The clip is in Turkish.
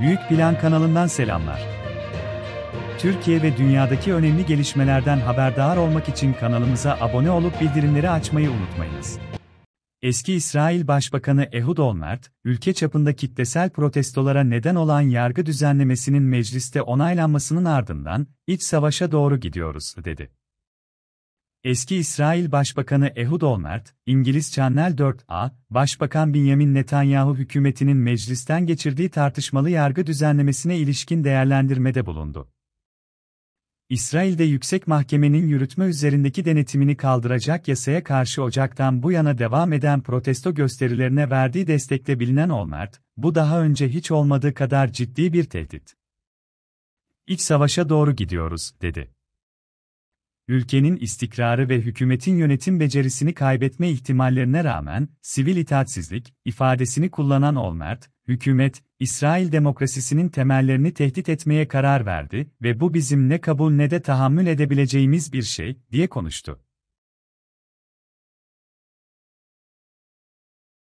Büyük Plan kanalından selamlar. Türkiye ve dünyadaki önemli gelişmelerden haberdar olmak için kanalımıza abone olup bildirimleri açmayı unutmayınız. Eski İsrail Başbakanı Ehud Olmert, ülke çapında kitlesel protestolara neden olan yargı düzenlemesinin mecliste onaylanmasının ardından iç savaşa doğru gidiyoruz dedi. Eski İsrail Başbakanı Ehud Olmert, İngiliz Channel 4A, Başbakan Benjamin Netanyahu hükümetinin meclisten geçirdiği tartışmalı yargı düzenlemesine ilişkin değerlendirmede bulundu. İsrail'de yüksek mahkemenin yürütme üzerindeki denetimini kaldıracak yasaya karşı Ocak'tan bu yana devam eden protesto gösterilerine verdiği destekte bilinen Olmert, bu daha önce hiç olmadığı kadar ciddi bir tehdit. İç savaşa doğru gidiyoruz, dedi ülkenin istikrarı ve hükümetin yönetim becerisini kaybetme ihtimallerine rağmen, sivil itaatsizlik, ifadesini kullanan Olmert, hükümet, İsrail demokrasisinin temellerini tehdit etmeye karar verdi ve bu bizim ne kabul ne de tahammül edebileceğimiz bir şey, diye konuştu.